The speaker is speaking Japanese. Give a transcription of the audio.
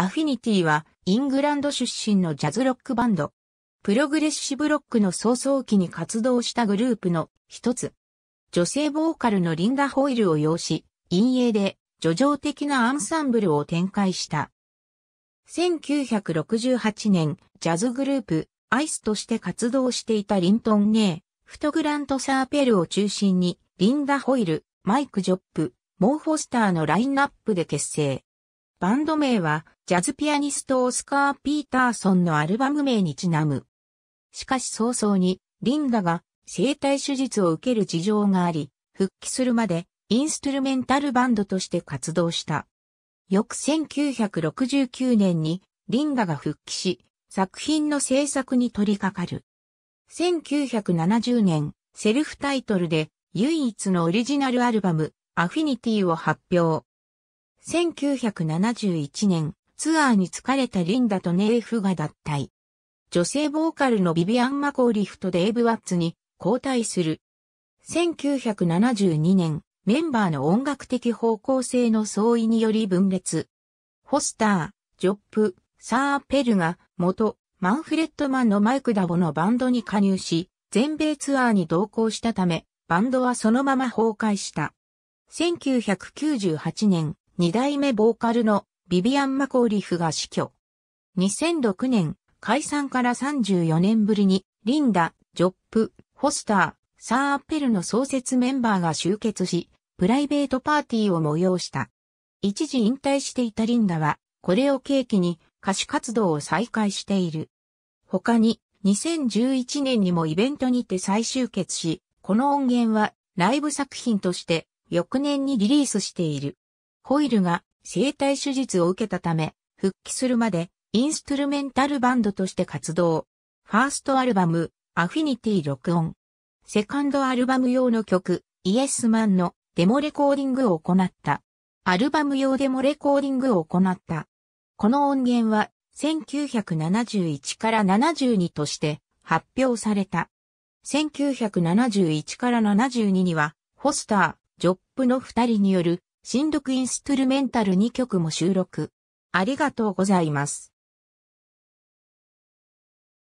アフィニティはイングランド出身のジャズロックバンド。プログレッシブロックの早々期に活動したグループの一つ。女性ボーカルのリンダ・ホイルを擁し、陰影で叙情的なアンサンブルを展開した。1968年、ジャズグループ、アイスとして活動していたリントン・ネー、フトグラント・サーペルを中心に、リンダ・ホイル、マイク・ジョップ、モー・フォスターのラインナップで結成。バンド名は、ジャズピアニストオスカー・ピーターソンのアルバム名にちなむ。しかし早々に、リンダが生体手術を受ける事情があり、復帰するまで、インストゥルメンタルバンドとして活動した。翌1969年に、リンダが復帰し、作品の制作に取り掛かる。1970年、セルフタイトルで、唯一のオリジナルアルバム、アフィニティを発表。1971年、ツアーに疲れたリンダとネイフが脱退。女性ボーカルのビビアン・マコーリフとデエブ・ワッツに交代する。1972年、メンバーの音楽的方向性の相違により分裂。ホスター、ジョップ、サー・ペルが元マンフレッドマンのマイク・ダボのバンドに加入し、全米ツアーに同行したため、バンドはそのまま崩壊した。1998年、二代目ボーカルのビビアン・マコーリフが死去。2006年、解散から34年ぶりに、リンダ、ジョップ、ホスター、サー・アッペルの創設メンバーが集結し、プライベートパーティーを催した。一時引退していたリンダは、これを契機に歌手活動を再開している。他に、2011年にもイベントにて再集結し、この音源はライブ作品として翌年にリリースしている。ホイルが生体手術を受けたため、復帰するまでインストゥルメンタルバンドとして活動。ファーストアルバム、アフィニティ録音。セカンドアルバム用の曲、イエスマンのデモレコーディングを行った。アルバム用デモレコーディングを行った。この音源は1971から72として発表された。1971から72には、ホスター、ジョップの二人による新録インストゥルメンタル2曲も収録。ありがとうございます。